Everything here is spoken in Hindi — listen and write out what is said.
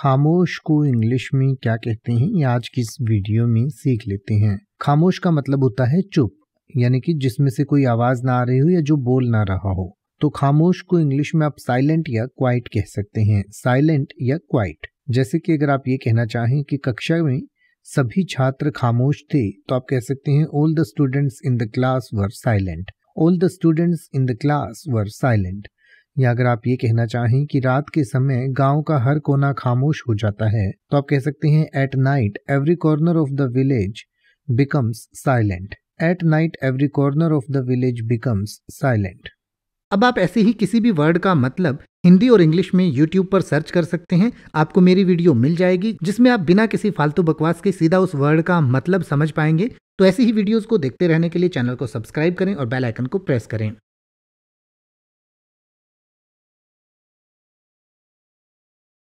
खामोश को इंग्लिश में क्या कहते हैं ये आज की इस वीडियो में सीख लेते हैं खामोश का मतलब होता है चुप यानी कि जिसमें से कोई आवाज ना आ रही हो या जो बोल ना रहा हो तो खामोश को इंग्लिश में आप साइलेंट या क्वाइट कह सकते हैं साइलेंट या क्वाइट जैसे कि अगर आप ये कहना चाहें कि कक्षा में सभी छात्र खामोश थे तो आप कह सकते हैं all the students in the class were silent all the students in the class were silent या अगर आप ये कहना चाहें कि रात के समय गांव का हर कोना खामोश हो जाता है तो आप कह सकते हैं at night every corner of the village becomes silent at night every corner of the village becomes silent अब आप ऐसे ही किसी भी वर्ड का मतलब हिंदी और इंग्लिश में YouTube पर सर्च कर सकते हैं आपको मेरी वीडियो मिल जाएगी जिसमें आप बिना किसी फालतू बकवास के सीधा उस वर्ड का मतलब समझ पाएंगे तो ऐसी ही वीडियोस को देखते रहने के लिए चैनल को सब्सक्राइब करें और बेल आइकन को प्रेस करें